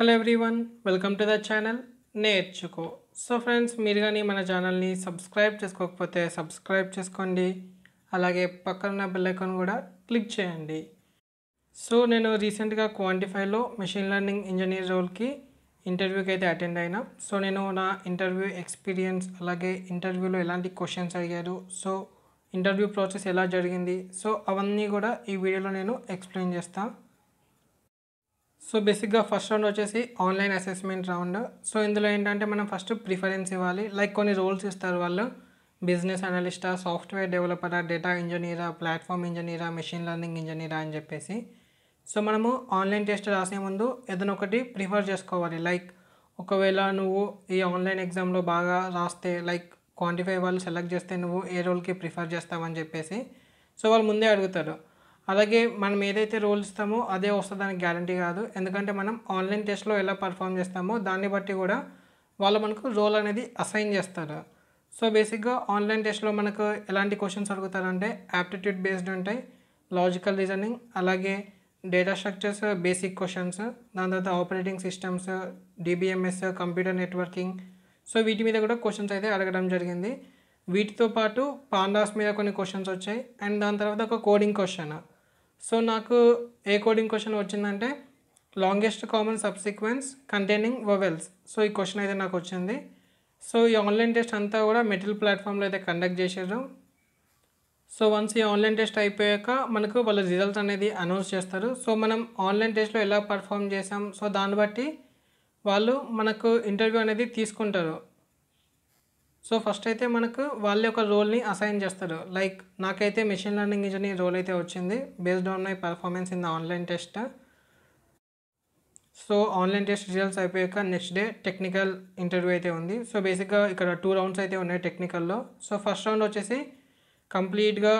hello everyone welcome to the channel Nerchuko so friends మీరు కానీ మన ఛానల్ని సబ్స్క్రైబ్ చేసుకోకపోతే సబ్స్క్రైబ్ చేసుకోండి అలాగే పక్కన బెల్లైకాన్ కూడా క్లిక్ చేయండి సో నేను రీసెంట్గా క్వాంటిఫైలో మెషిన్ లెర్నింగ్ ఇంజనీర్ రోల్కి ఇంటర్వ్యూకి అయితే అటెండ్ అయినా సో నేను నా ఇంటర్వ్యూ ఎక్స్పీరియన్స్ అలాగే ఇంటర్వ్యూలో ఎలాంటి క్వశ్చన్స్ అడిగారు సో ఇంటర్వ్యూ ప్రాసెస్ ఎలా జరిగింది సో అవన్నీ కూడా ఈ వీడియోలో నేను ఎక్స్ప్లెయిన్ చేస్తాను సో బేసిక్గా ఫస్ట్ రౌండ్ వచ్చేసి ఆన్లైన్ అసెస్మెంట్ రౌండ్ సో ఇందులో ఏంటంటే మనం ఫస్ట్ ప్రిఫరెన్స్ ఇవ్వాలి లైక్ కొన్ని రోల్స్ ఇస్తారు వాళ్ళు బిజినెస్ అనలిస్టా సాఫ్ట్వేర్ డెవలపరా డేటా ఇంజనీరా ప్లాట్ఫామ్ ఇంజనీరా మెషిన్ లెర్నింగ్ ఇంజనీరా అని చెప్పేసి సో మనము ఆన్లైన్ టెస్ట్ రాసే ముందు ఏదైనా ఒకటి ప్రిఫర్ చేసుకోవాలి లైక్ ఒకవేళ నువ్వు ఈ ఆన్లైన్ ఎగ్జామ్లో బాగా రాస్తే లైక్ క్వాంటిఫై వాళ్ళు సెలెక్ట్ చేస్తే నువ్వు ఏ రోల్కి ప్రిఫర్ చేస్తావని చెప్పేసి సో వాళ్ళు ముందే అడుగుతారు అలాగే మనం ఏదైతే రోల్ ఇస్తామో అదే వస్తుందని గ్యారంటీ కాదు ఎందుకంటే మనం ఆన్లైన్ టెస్ట్లో ఎలా పర్ఫామ్ చేస్తామో దాన్ని బట్టి కూడా వాళ్ళు మనకు రోల్ అనేది అసైన్ చేస్తారు సో బేసిక్గా ఆన్లైన్ టెస్ట్లో మనకు ఎలాంటి క్వశ్చన్స్ అడుగుతారంటే యాప్టిట్యూడ్ బేస్డ్ ఉంటాయి లాజికల్ రీజనింగ్ అలాగే డేటా స్ట్రక్చర్స్ బేసిక్ క్వశ్చన్స్ దాని తర్వాత operating systems DBMS computer networking so వీటి మీద కూడా క్వశ్చన్స్ అయితే అడగడం జరిగింది వీటితో పాటు పాండాస్ మీద కొన్ని క్వశ్చన్స్ వచ్చాయి అండ్ దాని తర్వాత ఒక కోడింగ్ క్వశ్చన్ సో నాకు ఏ కోడింగ్ క్వశ్చన్ వచ్చిందంటే longest common subsequence containing vowels so ఈ క్వశ్చన్ అయితే నాకు వచ్చింది సో ఈ ఆన్లైన్ టెస్ట్ అంతా కూడా మెటల్ ప్లాట్ఫామ్లో అయితే కండక్ట్ చేశారు సో వన్స్ ఈ ఆన్లైన్ టెస్ట్ అయిపోయాక మనకు వాళ్ళ రిజల్ట్స్ అనేది అనౌన్స్ చేస్తారు సో మనం ఆన్లైన్ టెస్ట్లో ఎలా పర్ఫామ్ చేసాం సో దాన్ని బట్టి వాళ్ళు మనకు ఇంటర్వ్యూ అనేది తీసుకుంటారు సో ఫస్ట్ అయితే మనకు వాళ్ళ యొక్క రోల్ని అసైన్ చేస్తారు లైక్ నాకైతే మెషిన్ లెర్నింగ్ ఇంజనీర్ రోల్ అయితే వచ్చింది based on my performance in the online test so online test results అయిపోయాక నెక్స్ట్ డే టెక్నికల్ ఇంటర్వ్యూ అయితే ఉంది సో బేసిక్గా ఇక్కడ టూ రౌండ్స్ అయితే ఉన్నాయి టెక్నికల్లో సో ఫస్ట్ రౌండ్ వచ్చేసి కంప్లీట్గా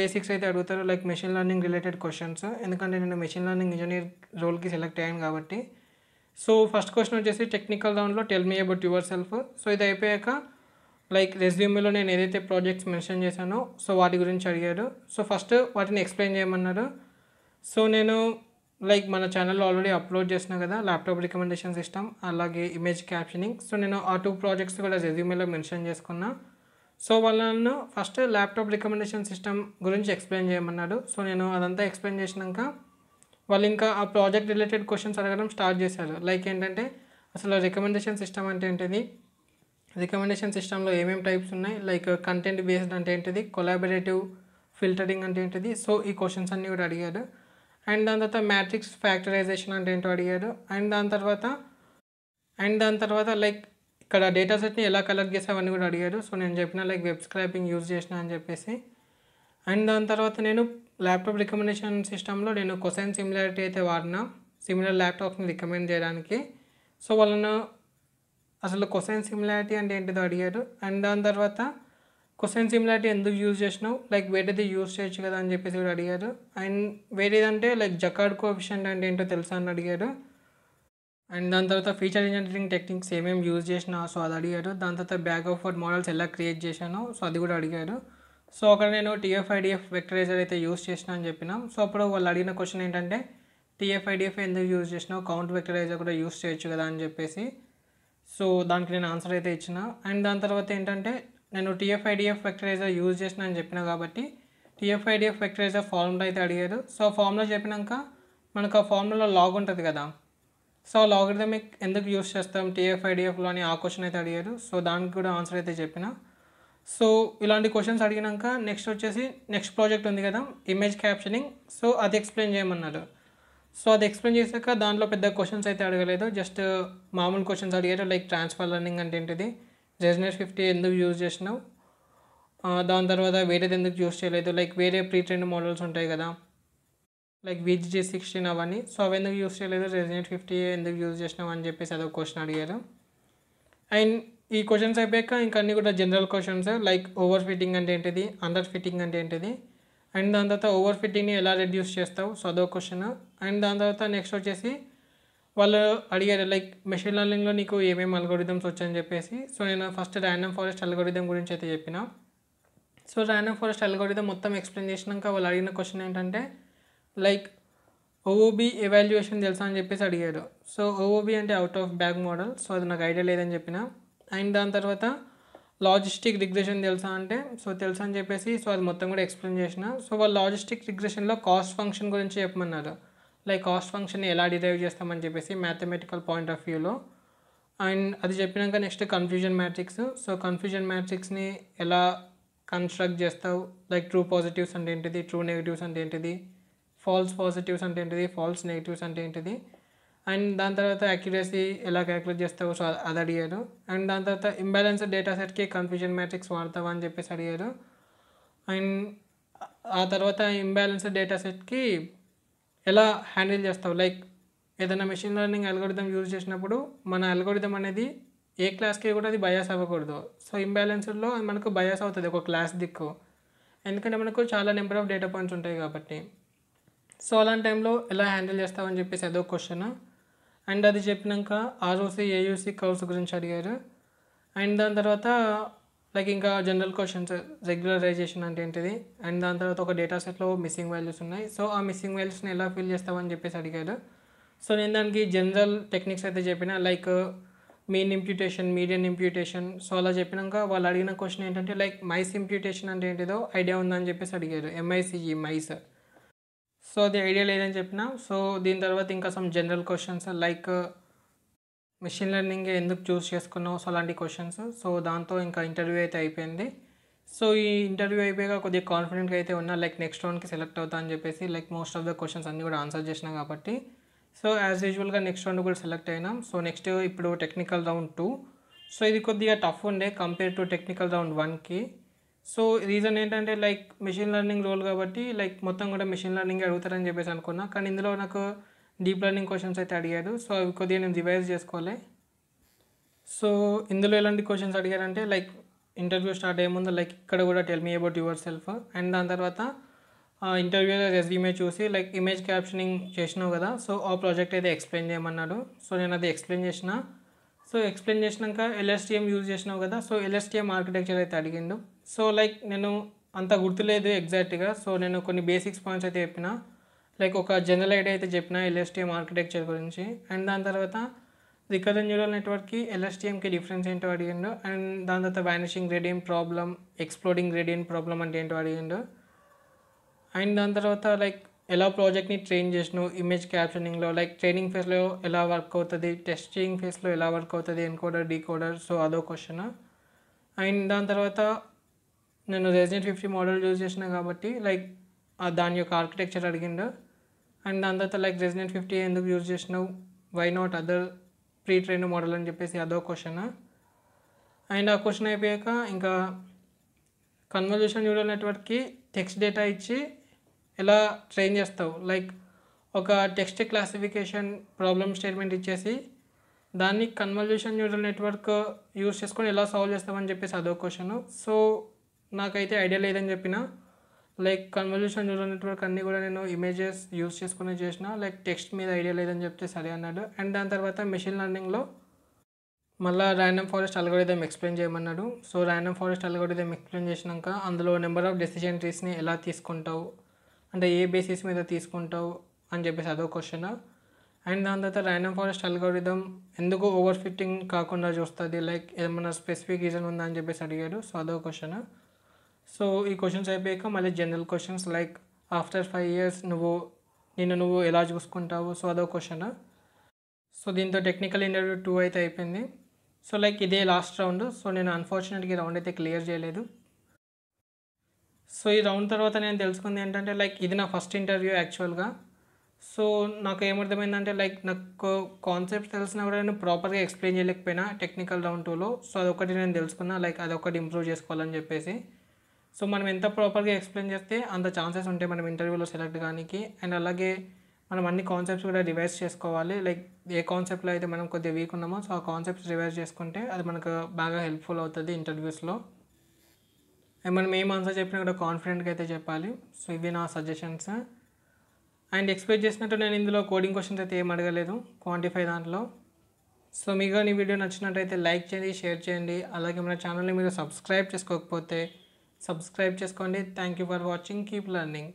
బేసిక్స్ అయితే అడుగుతారు like machine learning related questions ఎందుకంటే నేను మెషిన్ లెర్నింగ్ ఇంజనీర్ రోల్కి సెలెక్ట్ అయ్యాను కాబట్టి సో ఫస్ట్ క్వశ్చన్ వచ్చేసి టెక్నికల్ రౌండ్లో tell me about yourself so ఇది అయిపోయాక లైక్ రెజ్యూమ్లో నేను ఏదైతే ప్రాజెక్ట్స్ మెన్షన్ చేశానో సో వాటి గురించి అడిగారు సో ఫస్ట్ వాటిని ఎక్స్ప్లెయిన్ చేయమన్నారు సో నేను లైక్ మన ఛానల్లో ఆల్రెడీ అప్లోడ్ చేసిన కదా ల్యాప్టాప్ రికమెండేషన్ సిస్టమ్ అలాగే ఇమేజ్ క్యాప్షనింగ్ సో నేను ఆ టూ ప్రాజెక్ట్స్ కూడా రెజ్యూమేలో మెన్షన్ చేసుకున్నా సో వాళ్ళను ఫస్ట్ ల్యాప్టాప్ రికమెండేషన్ సిస్టమ్ గురించి ఎక్స్ప్లెయిన్ చేయమన్నారు సో నేను అదంతా ఎక్స్ప్లెయిన్ చేసినాక వాళ్ళు ఇంకా ఆ ప్రాజెక్ట్ రిలేటెడ్ క్వశ్చన్స్ అడగడం స్టార్ట్ చేశారు లైక్ ఏంటంటే అసలు రికమెండేషన్ సిస్టమ్ అంటే ఏంటిది రికమెండేషన్ సిస్టంలో ఏమేమి టైప్స్ ఉన్నాయి లైక్ కంటెంట్ బేస్డ్ అంటే ఏంటిది కొలాబరేటివ్ ఫిల్టరింగ్ అంటే ఏంటిది సో ఈ క్వశ్చన్స్ అన్నీ కూడా అడిగాడు అండ్ దాని తర్వాత మ్యాట్రిక్స్ ఫ్యాక్టరైజేషన్ అంటే ఏంటో అడిగాడు అండ్ దాని తర్వాత అండ్ దాని తర్వాత లైక్ ఇక్కడ డేటా సెట్ని ఎలా కలెక్ట్ చేసావని కూడా అడిగాడు సో నేను చెప్పిన లైక్ వెబ్ స్క్రాపింగ్ యూజ్ చేసిన అని చెప్పేసి అండ్ దాని తర్వాత నేను ల్యాప్టాప్ రికమెండేషన్ సిస్టంలో నేను కొసైన్ సిమిలారిటీ అయితే వాడినా సిమిలర్ ల్యాప్టాప్ని రికమెండ్ చేయడానికి సో వాళ్ళను అసలు కొసైన్ సిమిలారిటీ అంటే ఏంటిదో అడిగారు అండ్ దాని తర్వాత కొసైన్ సిమిలారిటీ ఎందుకు యూజ్ చేసినావు లైక్ వేరేది యూజ్ చేయొచ్చు కదా అని చెప్పేసి కూడా అడిగారు అండ్ వేరేదంటే లైక్ జకాడ్ కోఫిషియంట్ అంటే ఏంటో తెలుసా అని అడిగారు అండ్ దాని తర్వాత ఫీచర్ ఇంజనీరింగ్ టెక్నిక్స్ ఏమేమి యూజ్ చేసినా సో అది అడిగారు దాని తర్వాత బ్యాక్ ఆఫ్ వర్డ్ మోడల్స్ ఎలా క్రియేట్ చేశానో సో అది కూడా అడిగారు సో అక్కడ నేను టీఎఫ్ఐడిఎఫ్ వెక్టరైజర్ అయితే యూజ్ చేసినా అని చెప్పినాం సో అప్పుడు వాళ్ళు అడిగిన క్వశ్చన్ ఏంటంటే టీఎఫ్ఐడిఎఫ్ ఎందుకు యూజ్ చేసినావు కౌంట్ వెక్టరైజర్ కూడా యూజ్ చేయొచ్చు కదా అని చెప్పేసి సో దానికి నేను ఆన్సర్ అయితే ఇచ్చిన అండ్ దాని తర్వాత ఏంటంటే నేను టీఎఫ్ఐడిఎఫ్ వెక్టరైజర్ యూజ్ చేసిన అని చెప్పిన కాబట్టి టీఎఫ్ఐడిఎఫ్ వెక్టరైజర్ ఫార్ములా అయితే అడిగారు సో ఫార్ములా చెప్పినాక మనకు ఆ ఫార్ములా లాగ్ ఉంటుంది కదా సో లాగ్ మీకు ఎందుకు యూస్ చేస్తాం టీఎఫ్ఐడిఎఫ్లో అని ఆ క్వశ్చన్ అయితే అడిగారు సో దానికి కూడా ఆన్సర్ అయితే చెప్పిన సో ఇలాంటి క్వశ్చన్స్ అడిగినాక నెక్స్ట్ వచ్చేసి నెక్స్ట్ ప్రాజెక్ట్ ఉంది కదా ఇమేజ్ క్యాప్షనింగ్ సో అది ఎక్స్ప్లెయిన్ చేయమన్నారు సో అది ఎక్స్ప్లెయిన్ చేశాక దాంట్లో పెద్ద క్వశ్చన్స్ అయితే అడగలేదు జస్ట్ uh, మామూలు క్వశ్చన్స్ అడిగారు లైక్ ట్రాన్స్ఫర్ లెర్నింగ్ అంటే ఏంటిది రెజినెస్ ఫిఫ్టీ ఎందుకు యూజ్ చేసినావు దాని తర్వాత వేరేది ఎందుకు యూజ్ చేయలేదు లైక్ వేరే ప్రీ ట్రైన్ మోడల్స్ ఉంటాయి కదా లైక్ విజిజీ సిక్స్టీన్ అవన్నీ సో అవి ఎందుకు యూజ్ చేయలేదు రెజినెట్ ఫిఫ్టీ ఎందుకు యూజ్ చేసినావు అని చెప్పేసి అదొక క్వశ్చన్ అడిగారు అండ్ ఈ క్వశ్చన్స్ అయిపోయాక ఇంకా అన్నీ కూడా general questions like overfitting అంటే ఏంటిది అండర్ ఫిట్టింగ్ అంటే ఏంటిది అండ్ దాని తర్వాత ఓవర్ ఫిట్టింగ్ని ఎలా రెడ్యూస్ చేస్తావు సో అదో క్వశ్చన్ అండ్ దాని తర్వాత నెక్స్ట్ వచ్చేసి వాళ్ళు అడిగారు లైక్ మెషిన్ లెర్నింగ్లో నీకు ఏమేమి అల్గోరిథమ్స్ వచ్చాయని చెప్పేసి సో నేను ఫస్ట్ ర్యాండమ్ ఫారెస్ట్ అల్గోరిథం గురించి అయితే చెప్పిన సో ర్యాండమ్ ఫారెస్ట్ అల్గోరిథం మొత్తం ఎక్స్ప్లెయిన్ చేసినాక వాళ్ళు అడిగిన క్వశ్చన్ ఏంటంటే లైక్ ఓఓబి ఎవాల్యుయేషన్ తెలుసా అని చెప్పేసి అడిగారు సో ఓఓబి అంటే out of bag model so అది నాకు ఐడియా లేదని చెప్పిన అండ్ దాని తర్వాత లాజిస్టిక్ రిగ్రెషన్ తెలుసా అంటే సో తెలుసా అని చెప్పేసి సో అది మొత్తం కూడా ఎక్స్ప్లెయిన్ చేసిన సో వాళ్ళు లాజిస్టిక్ రిగ్రెషన్లో కాస్ట్ ఫంక్షన్ గురించి చెప్పమన్నారు లైక్ కాస్ట్ ఫంక్షన్ ఎలా డిరైవ్ చేస్తామని చెప్పేసి మ్యాథమెటికల్ పాయింట్ ఆఫ్ వ్యూలో అండ్ అది చెప్పినాక next confusion matrix so confusion మ్యాట్రిక్స్ని ఎలా కన్స్ట్రక్ట్ చేస్తావు లైక్ ట్రూ పాజిటివ్స్ అంటే ఏంటిది ట్రూ నెగిటివ్స్ అంటే ఏంటిది ఫాల్స్ పాజిటివ్స్ అంటే ఏంటిది ఫాల్స్ నెగిటివ్స్ అంటే ఏంటిది అండ్ దాని తర్వాత యాక్యురసీ ఎలా క్యాలిక్యులేట్ చేస్తావో సో అది అడిగారు అండ్ దాని తర్వాత ఇంబ్యాలెన్స్ డేటా సెట్కి కన్ఫ్యూజన్ మ్యాట్రిక్స్ వాడతావు అని చెప్పేసి అడిగారు అండ్ ఆ తర్వాత ఇంబ్యాలెన్స్ డేటా సెట్కి ఎలా హ్యాండిల్ చేస్తావు లైక్ ఏదైనా మెషిన్ లెర్నింగ్ అల్గోరిథం యూజ్ చేసినప్పుడు మన అల్గోరిథం అనేది ఏ క్లాస్కి కూడా అది బయాస్ అవ్వకూడదు సో ఇంబ్యాలెన్స్లో మనకు బయాస్ అవుతుంది ఒక క్లాస్ దిక్కు ఎందుకంటే మనకు చాలా నెంబర్ ఆఫ్ డేటా పాయింట్స్ ఉంటాయి కాబట్టి సో అలాంటి టైంలో ఎలా హ్యాండిల్ చేస్తామని చెప్పేసి అదో క్వశ్చన్ అండ్ అది చెప్పినాక ఆర్ఓసి ఏయూసి కౌర్స్ గురించి అడిగారు అండ్ దాని తర్వాత లైక్ ఇంకా జనరల్ క్వశ్చన్స్ రెగ్యులరైజేషన్ అంటే ఏంటిది అండ్ దాని తర్వాత ఒక డేటా సెట్లో మిస్సింగ్ వాల్యూస్ ఉన్నాయి సో ఆ మిస్సింగ్ వాల్యూస్ని ఎలా ఫిల్ చేస్తామని చెప్పేసి అడిగారు సో నేను దానికి జనరల్ టెక్నిక్స్ అయితే చెప్పిన like mean imputation median imputation so అలా చెప్పినాక వాళ్ళు అడిగిన క్వశ్చన్ ఏంటంటే లైక్ మైస్ ఇంప్యూటేషన్ అంటే ఏంటిదో ఐడియా ఉందని చెప్పేసి అడిగారు ఎంఐసిఈ మైస్ సో అది ఐడియా లేదని చెప్పిన సో దీని తర్వాత ఇంకా some general questions like machine learning ఎందుకు చూస్ చేసుకున్నావు సో అలాంటి క్వశ్చన్స్ సో దాంతో ఇంకా ఇంటర్వ్యూ అయితే అయిపోయింది సో ఈ ఇంటర్వ్యూ అయిపోయాక కొద్దిగా కాన్ఫిడెంట్గా అయితే ఉన్నా లైక్ నెక్స్ట్ రౌండ్కి సెలెక్ట్ అవుతా అని చెప్పేసి like most of the questions అన్నీ కూడా ఆన్సర్ చేసినాం కాబట్టి సో యాజ్ యూజువల్గా నెక్స్ట్ రౌండ్ కూడా సెలెక్ట్ అయినాం సో నెక్స్ట్ ఇప్పుడు టెక్నికల్ రౌండ్ టూ సో ఇది కొద్దిగా టఫ్ ఉండే కంపేర్ టు టెక్నికల్ రౌండ్ వన్కి సో రీజన్ ఏంటంటే లైక్ మెషిన్ లెర్నింగ్ రోల్ కాబట్టి లైక్ మొత్తం కూడా మెషిన్ లెర్నింగ్ అడుగుతారని చెప్పేసి అనుకున్నా కానీ ఇందులో నాకు డీప్ లెర్నింగ్ క్వశ్చన్స్ అయితే అడిగారు సో అవి కొద్దిగా నేను రివైజ్ చేసుకోవాలి సో ఇందులో ఎలాంటి క్వశ్చన్స్ అడిగారంటే లైక్ ఇంటర్వ్యూ స్టార్ట్ అయ్యే ముందు లైక్ ఇక్కడ కూడా tell me about yourself and దాని తర్వాత ఇంటర్వ్యూ రెజ్యూమే చూసి లైక్ ఇమేజ్ క్యాప్షనింగ్ చేసినావు కదా సో ఆ ప్రాజెక్ట్ అయితే ఎక్స్ప్లెయిన్ చేయమన్నాడు సో నేను అది ఎక్స్ప్లెయిన్ చేసిన సో ఎక్స్ప్లెయిన్ చేసినాక ఎల్ఎస్టీఎం యూజ్ చేసినావు కదా సో ఎల్ఎస్టీఎం ఆర్కిటెక్చర్ అయితే అడిగిండు సో లైక్ నేను అంత గుర్తులేదు ఎగ్జాక్ట్గా సో నేను కొన్ని బేసిక్స్ పాయింట్స్ అయితే చెప్పిన లైక్ ఒక జనరల్ ఐడియా అయితే చెప్పిన ఎల్ఎస్టీఎం ఆర్కిటెక్చర్ గురించి అండ్ దాని తర్వాత రికరెంట్ న్యూరల్ నెట్వర్క్కి ఎల్ఎస్టీఎంకి డిఫరెన్స్ ఏంటో అడిగిండు అండ్ దాని తర్వాత vanishing gradient problem exploding gradient problem అంటే ఏంటో అడిగిండు అండ్ దాని తర్వాత లైక్ ఎలా ప్రాజెక్ట్ని ట్రైన్ చేసినావు ఇమేజ్ క్యాప్షనింగ్లో లైక్ ట్రైనింగ్ ఫేస్లో ఎలా వర్క్ అవుతుంది టెస్టింగ్ ఫేస్లో ఎలా వర్క్ అవుతుంది ఎన్కోడర్ డీకోడర్ సో అదో క్వశ్చన్ అండ్ దాని తర్వాత నేను రెసిడెంట్ ఫిఫ్టీ మోడల్ యూజ్ చేసిన కాబట్టి లైక్ దాని యొక్క ఆర్కిటెక్చర్ అడిగిండు అండ్ దాని తర్వాత లైక్ రెసిడెంట్ ఫిఫ్టీ ఎందుకు యూజ్ చేసినావు why not other pre train model అని చెప్పేసి అదో క్వశ్చన్ అండ్ ఆ క్వశ్చన్ అయిపోయాక ఇంకా కన్వల్యూషన్ న్యూరల్ నెట్వర్క్కి టెక్స్ట్ డేటా ఇచ్చి ఎలా ట్రైన్ చేస్తావు లైక్ ఒక టెక్స్ట్ క్లాసిఫికేషన్ ప్రాబ్లమ్ స్టేట్మెంట్ ఇచ్చేసి దాన్ని కన్వల్యూషన్ న్యూరల్ నెట్వర్క్ యూస్ చేసుకొని ఎలా సాల్వ్ చేస్తామని చెప్పేసి అదో క్వశ్చన్ సో నాకైతే ఐడియా లేదని చెప్పిన లైక్ కన్వల్యూషన్ న్యూరల్ నెట్వర్క్ అన్నీ కూడా నేను ఇమేజెస్ యూస్ చేసుకునే చేసిన లైక్ టెక్స్ట్ మీద ఐడియా లేదని చెప్తే సరే అన్నాడు అండ్ దాని తర్వాత మెషిన్ లెర్నింగ్లో మళ్ళీ ర్యాండమ్ ఫారెస్ట్ అల్గోరిథం ఎక్స్ప్లెయిన్ చేయమన్నాడు so random forest algorithm explain చేసినాక అందులో నెంబర్ ఆఫ్ డెసిషన్ ట్రీస్ని ఎలా తీసుకుంటావు అంటే ఏ బేసిస్ మీద తీసుకుంటావు అని చెప్పేసి అదో క్వశ్చన్ అండ్ దాని తర్వాత ర్యాండమ్ ఫారెస్ట్ అల్గోరిథం ఎందుకు ఓవర్ ఫిట్టింగ్ కాకుండా చూస్తుంది లైక్ ఏమన్నా స్పెసిఫిక్ రీజన్ ఉందా అని చెప్పేసి అడిగారు సో అదో క్వశ్చన్ సో ఈ క్వశ్చన్స్ అయిపోయాక మళ్ళీ general questions like after five years నువ్వు నిన్ను నువ్వు ఎలా చూసుకుంటావు సో అదో క్వశ్చన్ సో దీంతో టెక్నికల్ ఇంటర్వ్యూ టూ అయితే అయిపోయింది సో లైక్ ఇదే లాస్ట్ రౌండ్ సో నేను అన్ఫార్చునేట్గా రౌండ్ అయితే క్లియర్ చేయలేదు సో ఈ రౌండ్ తర్వాత నేను తెలుసుకుంది ఏంటంటే లైక్ ఇది నా ఫస్ట్ ఇంటర్వ్యూ యాక్చువల్గా సో నాకు ఏమర్థమైందంటే లైక్ నాకు కాన్సెప్ట్ తెలిసినా కూడా నేను ప్రాపర్గా ఎక్స్ప్లెయిన్ చేయలేకపోయినా టెక్నికల్ రౌండ్ టూలో సో అదొకటి నేను తెలుసుకున్నా లైక్ అదొకటి ఇంప్రూవ్ చేసుకోవాలని చెప్పేసి సో మనం ఎంత ప్రాపర్గా ఎక్స్ప్లెయిన్ చేస్తే అంత ఛాన్సెస్ ఉంటాయి మనం ఇంటర్వ్యూలో సెలెక్ట్ కానీ అండ్ అలాగే మనం అన్ని కాన్సెప్ట్స్ కూడా రివైజ్ చేసుకోవాలి లైక్ ఏ కాన్సెప్ట్లో అయితే మనం కొద్దిగా వీక్ ఉన్నామో సో ఆ కాన్సెప్ట్స్ రివైజ్ చేసుకుంటే అది మనకు బాగా హెల్ప్ఫుల్ అవుతుంది ఇంటర్వ్యూస్లో అండ్ మనం ఏం ఆన్సర్ చెప్పినా కూడా కాన్ఫిడెంట్గా అయితే చెప్పాలి సో ఇవి నా సజెషన్స్ అండ్ ఎక్స్పెక్ట్ చేసినట్టు నేను ఇందులో కోడింగ్ క్వశ్చన్స్ అయితే ఏం అడగలేదు క్వాంటిఫై దాంట్లో సో మీకు ఈ వీడియో నచ్చినట్టయితే లైక్ చేయండి షేర్ చేయండి అలాగే మన ఛానల్ని మీరు సబ్స్క్రైబ్ చేసుకోకపోతే సబ్స్క్రైబ్ చేసుకోండి thank you for watching keep learning